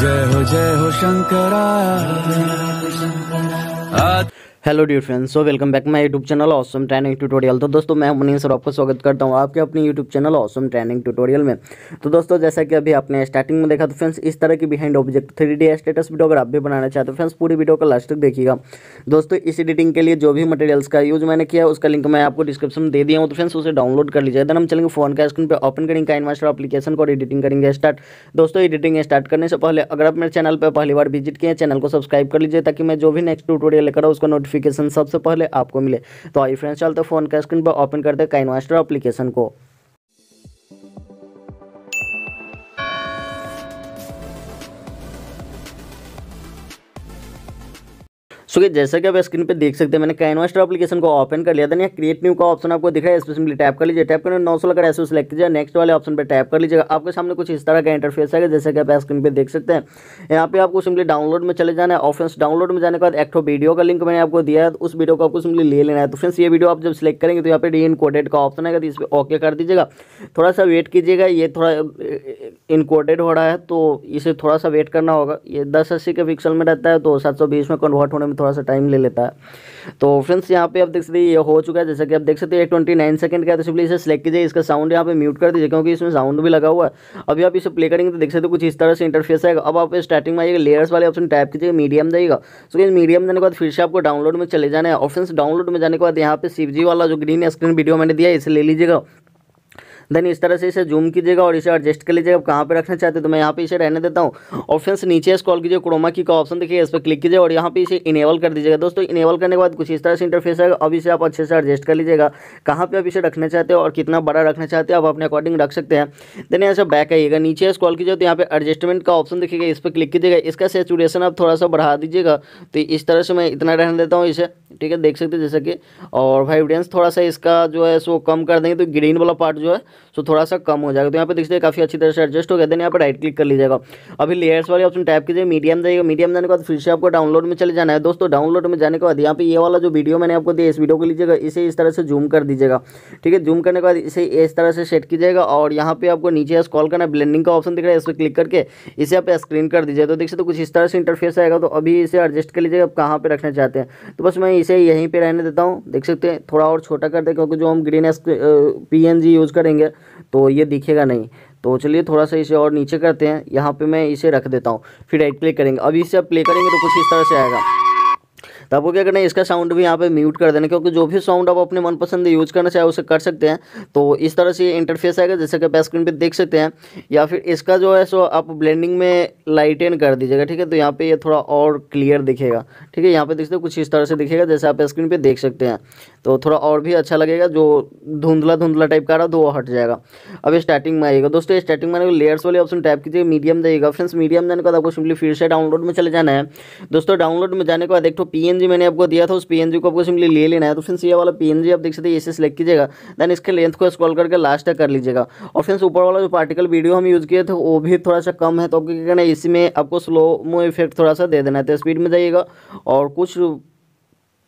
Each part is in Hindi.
जय हो जय हो Shankara hello dear friends so welcome back my YouTube channel awesome training tutorial तो दोस्तों मैं मनीष सर आपका स्वागत करता हूँ आपके अपने YouTube channel awesome training tutorial में तो दोस्तों जैसा कि अभी आपने स्टार्टिंग में देखा तो फ्रेंड्स इस तरह की behind object three D status video अगर आप भी बनाना चाहते हो फ्रेंड्स पूरी वीडियो का लास्ट तक देखिएगा दोस्तों इस एडिटिंग के लिए जो भी मटेरियल्स का यूज मैंने किया उसका लिंक मैं आपको डिस्क्रिप्शन में दे दिया हूँ तो फ्रेंड्स उसे डाउनलोड कर लीजिए दिन हम चलेंगे फोन का स्क्रीन पर ओपन करेंगे काइन मास्टर अपलीकेशन को एडिटिंग करेंगे स्टार्ट दोस्तों एडिटिंग स्टार्ट करने से पहले अगर आप मेरे चैनल पर पहली बार विजिट किए चैनल को सब्सक्राइब कर लीजिए ताकि मैं जो भी नेक्स्ट ट्यूटोरियल लेकर उसका नोटिफिक नोटिफिकेशन सबसे पहले आपको मिले तो आई फ्रेंड्स चलते फ़ोन का स्क्रीन पर ओपन करते काइन मास्टर एप्लीकेशन को सो so, जैसा कि आप स्क्रीन पे देख सकते हैं मैंने कैनवास्टर एप्लीकेशन को ओपन कर लिया था यहाँ क्रिएट न्यू का ऑप्शन आपको दिख रहा है इस पर सिंपली टैप कर लीजिए टैप करने नौ सौ लगा ऐसे सेलेक्ट कीजिए नेक्स्ट वाले ऑप्शन पे टैप कर लीजिएगा आपके सामने कुछ इस तरह का इंटरफेस आएगा जैसे कि आप स्क्रीन पर देख सकते हैं यहाँ पे आपको सिंपली डाउनलोड में चले जाना है ऑप्शन डाउनलोड में जाने के बाद एक्टो वीडियो का लिंक मैंने आपको दिया है तो उस वीडियो को आपको सिंपली ले लेना है तो फ्रेंड्स ये वीडियो आप जब सिलेक्ट करेंगे तो यहाँ पे डी इनकोडेड का ऑप्शन आएगा तो इस पर ओके कर दीजिएगा थोड़ा सा वेट कीजिएगा ये थोड़ा इनकोडेड हो रहा है तो इसे थोड़ा सा वेट करना होगा ये दस अस्सी के पिक्सल में रहता है तो सात सौ बीस में कन्वर्ट होने में थोड़ा थोड़ा सा टाइम ले लेता है तो फ्रेंड्स यहाँ पे आप देख सकते हैं ये हो चुका है जैसे कि आप देख सकते हैं ट्वेंटी नाइन सेकंड का तो सिंपली इसे सेलेक्ट कीजिए इसका साउंड यहाँ पे म्यूट कर दीजिए क्योंकि इसमें साउंड भी लगा हुआ है अभी आप इसे प्ले करेंगे तो देख सकते हो कुछ इस तरह से इंटरफेस आएगा अब आप स्टार्टिंग में आइएगा लेयर्स वाले ऑप्शन टाइप कीजिएगा मीडियम जाएगा सो मीडियम जाने के बाद फिर से आपको डाउनलोड में चले जाना है ऑप्शन डाउनलोड में जाने के बाद यहाँ पे सिव वाला जो ग्रीन स्क्रीन वीडियो मैंने दिया इसे ले लीजिएगा देन इस तरह से इसे जूम कीजिएगा और इसे एडजस्ट कर लीजिएगा कहाँ पर रखना चाहते हैं तो मैं यहाँ पे इसे रहने देता हूँ और से नीचे स्कॉल कीजिए क्रोमा की का ऑप्शन देखिए इस पर क्लिक कीजिए और यहाँ पे इसे इनेबल कर दीजिएगा दोस्तों इनेबल करने के बाद कुछ इस तरह से इंटरफेस आएगा अब इसे आप अच्छे से एडजस्ट कर लीजिएगा कहाँ पर आप इसे रखना चाहते हो और कितना बड़ा रखना चाहते हो आप अपने अकॉर्डिंग रख सकते हैं देन यहाँ से बैक आइएगा नीचे स्कॉल कीजिए तो यहाँ पर एडजस्टमेंट का ऑप्शन देखिएगा इस पर क्लिक कीजिएगा इसका सेचुरेशन आप थोड़ा सा बढ़ा दीजिएगा तो इस तरह से मैं इतना रहने देता हूँ इसे ठीक है देख सकते हैं जैसे कि और वाइब्रेंस थोड़ा सा इसका जो है सो कम कर देंगे तो ग्रीन वाला पार्ट जो है सो थोड़ा सा कम हो जाएगा तो यहाँ पे सकते काफ़ी अच्छी तरह से एडजस्ट हो गया देन यहाँ पर राइट क्लिक कर लीजिएगा अभी लेयर्स वाले ऑप्शन टाइप कीजिए मीडियम जाएगा मीडियम जाने के बाद फिर से आपको डाउनलोड में चले जाना है दोस्तों डाउनलोड में जाने के बाद यहाँ पे ये वाला जो वीडियो मैंने आपको दिया इस वीडियो को लीजिएगा इसे इस तरह से जूम कर दीजिएगा ठीक है जूम करने के बाद इसे इस तरह से सेट कीजिएगा और यहाँ पे आपको नीचे स्कॉल करना ब्लेंडिंग का ऑप्शन दिख रहा है इस पर क्लिक करके इसे आप स्क्रीन कर दीजिए तो देख सकते तो कुछ इस तरह से इंटरफेस आएगा तो अभी इसे एडजस्ट कर लीजिएगा आप कहाँ पर रखना चाहते हैं तो बस मैं इसे यहीं पर रहने देता हूँ देख सकते हैं थोड़ा और छोटा कर दे क्योंकि जो हम ग्रीन एस पी यूज़ करेंगे है तो ये दिखेगा नहीं तो चलिए थोड़ा सा इसे और नीचे करते हैं यहाँ पे मैं इसे रख देता हूँ फिर राइट क्लिक करेंगे अभी इसे आप प्ले करेंगे तो कुछ इस तरह से आएगा तो आपको क्या करना है इसका साउंड भी यहाँ पे म्यूट कर देना क्योंकि जो भी साउंड आप अपने मनपसंद यूज करना चाहे उसे कर सकते हैं तो इस तरह से इंटरफेस आएगा जैसे कि आप स्क्रीन पे देख सकते हैं या फिर इसका जो है सो आप ब्लेंडिंग में लाइटेन कर दीजिएगा ठीक है तो यहाँ पे ये यह थोड़ा और क्लियर दिखेगा ठीक है यहाँ पे देखते कुछ इस तरह से दिखेगा जैसे आप स्क्रीन पर देख सकते हैं तो थोड़ा और भी अच्छा लगेगा जो धुंधला धुंधला टाइप का रहा तो वो हट जाएगा अब स्टार्टिंग में आएगा दोस्तों स्टार्टिंग में लेयर्स वाले ऑप्शन टाइप कीजिए मीडियम जाइएगा फ्रेंड्स मीडियम जाने के बाद आपको सिंपली फिर से डाउनलोड में चले जाना है दोस्तों डाउनलोड में जाने के बाद एक तो पी मैंने आपको दिया था उस पी को आपको सिंपली ले लेना है तो फ्रेंड्स ये वाला पी आप देख सकते हैं इसे सिलेक्ट कीजिएगा देन इसके लेंथ को स्कॉल करके लास्ट तक कर लीजिएगा और फ्रेंड्स ऊपर वाला जो पार्टिकल वीडियो हम यूज़ किए थे वो भी थोड़ा सा कम है तो आपको क्या है इसी में आपको स्लो मो इफेक्ट थोड़ा सा दे देना है तो स्पीड में जाइएगा और कुछ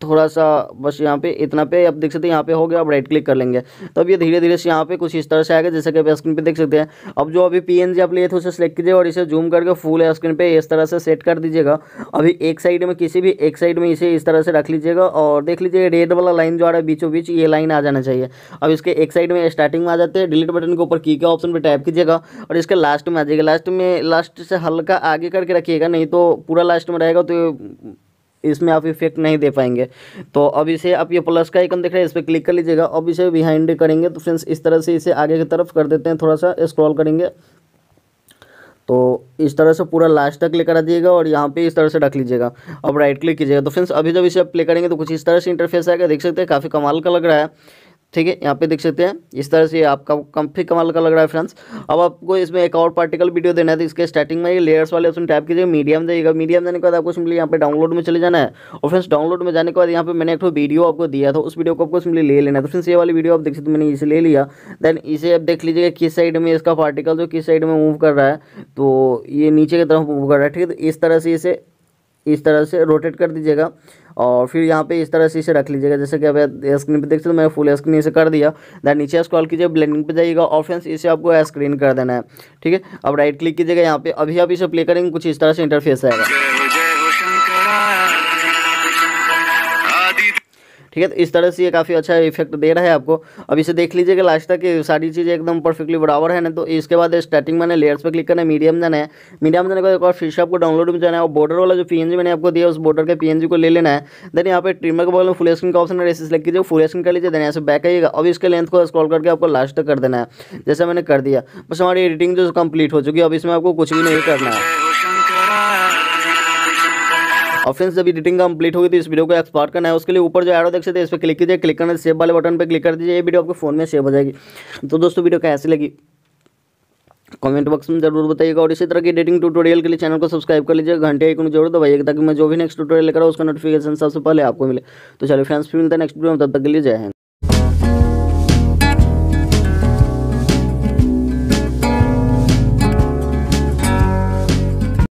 थोड़ा सा बस यहाँ पे इतना पे आप देख सकते हैं यहाँ पे हो गया अब राइट क्लिक कर लेंगे तो अब ये धीरे धीरे से यहाँ पे कुछ इस तरह से आएगा जैसे कि आप स्क्रीन पे देख सकते हैं अब जो अभी पीएनजी आप लिए थे उसे सेलेक्ट कीजिए और इसे जूम करके फुल स्क्रीन पे इस तरह से सेट कर दीजिएगा अभी एक साइड में किसी भी एक साइड में इसे इस तरह से रख लीजिएगा और देख लीजिए रेड वाला लाइन जो आ रहा है बीचों बीच ये लाइन आ जाना चाहिए अब इसके एक साइड में स्टार्टिंग में आ जाते हैं डिलीट बटन के ऊपर की का ऑप्शन पर टाइप कीजिएगा और इसके लास्ट में आ जाएगा लास्ट में लास्ट से हल्का आगे करके रखिएगा नहीं तो पूरा लास्ट में रहेगा तो इसमें आप इफेक्ट नहीं दे पाएंगे तो अब इसे आप ये प्लस का आइकन देख रहे हैं इस पर क्लिक कर लीजिएगा अब इसे बिहाइंड करेंगे तो फ्रेंड्स इस तरह से इसे आगे की तरफ कर देते हैं थोड़ा सा स्क्रॉल करेंगे तो इस तरह से पूरा लास्ट तक लेकर आ जाइएगा और यहाँ पे इस तरह से रख लीजिएगा अब राइट क्लिक कीजिएगा तो फ्रेंड्स अभी जब इसे आप प्ले करेंगे तो कुछ इस तरह से इंटरफेस आएगा देख सकते हैं काफ़ी कमाल का लग रहा है ठीक है यहाँ पे देख सकते हैं इस तरह से आपका कंफी कमाल का लग रहा है फ्रेंड्स अब आपको इसमें एक और पार्टिकल वीडियो देना है तो इसके स्टार्टिंग में ये लेयर्स वाले ऑप्शन टाइप कीजिए मीडियम जाइएगा मीडियम जाने के बाद आपको सिंपली यहाँ पे डाउनलोड में चले जाना है और फ्रेंड्स डाउनलोड में जाने के बाद यहाँ पे मैंने एक वीडियो आपको दिया था उस वीडियो को आपको सिंपली ले लेना है तो फ्रेंड्स ये वाली वीडियो आप देख सकते मैंने इसे ले लिया देन इसे आप देख लीजिएगा किस साइड में इसका पार्टिकल जो किस साइड में मूव कर रहा है तो ये नीचे की तरफ मूव कर रहा है ठीक है तो इस तरह से इसे इस तरह से रोटेट कर दीजिएगा और फिर यहाँ पे इस तरह से इसे रख लीजिएगा जैसे कि अब स्क्रीन पे देख सकते हो मैंने फुल स्क्रीन इसे कर दिया दैन नीचे स्क्रॉल कीजिए ब्लेंडिंग पे जाइएगा और फ्रेंड्स इसे आपको स्क्रीन कर देना है ठीक है अब राइट क्लिक कीजिएगा यहाँ पे अभी आप इसे प्ले करेंगे कुछ इस तरह से इंटरफेस आएगा ठीक है तो इस तरह से ये काफ़ी अच्छा इफेक्ट दे रहा है आपको अब इसे देख लीजिएगा लास्ट तक सारी चीज़ें एकदम परफेक्टली बराबर है ना तो इसके बाद स्टार्टिंग मैंने लेयर्स पर क्लिक करना है मीडियम जाना है मीडियम जाने के बाद फिर से आपको डाउनलोड में जाना है और बॉर्डर वाला जो पी मैंने आपको दिया उस बॉर्डर के पी को ले लेना है देन यहाँ पे ट्रिमर के बगल में फुल स्क्रीन का ऑप्शन है इसे सेलेक्ट कीजिए फुल स्क्रीन कर लीजिए देन यहाँ से बैक आइएगा अब इसके लेंथ को स्क्रॉल करके आपको लास्ट तक कर देना है जैसे मैंने कर दिया बस हमारी एडिटिंग जो कंप्लीट हो चुकी है अब इसमें आपको कुछ भी नहीं करना है और फ्रेंड्स जब एडिटिंग कंप्लीट होगी तो इस वीडियो को एक्सपार्ट करना है उसके लिए ऊपर जो एरो देख सकते हैं इस पर क्लिक कीजिए क्लिक करने से सेव वाले बटन पर क्लिक कर दीजिए ये वीडियो आपके फोन में सेव हो जाएगी तो दोस्तों वीडियो कैसी लगी कमेंट बॉक्स में जरूर बताइएगा और इसी तरह की एडिटिंग ट्यूटोरियल के लिए चैनल को सब्सक्राइब कर लीजिए घंटे एक मिनट जरूर दबाइएगा ताकि मैं जो भी नेक्स्ट ट्यूटोरियल लेकर उसका नोटिफिकेशन सबसे पहले आपको मिले तो चलिए फ्रेंड्स फिर मिलता है नेक्स्ट वीडियो में तब तक के लिए जय हिंद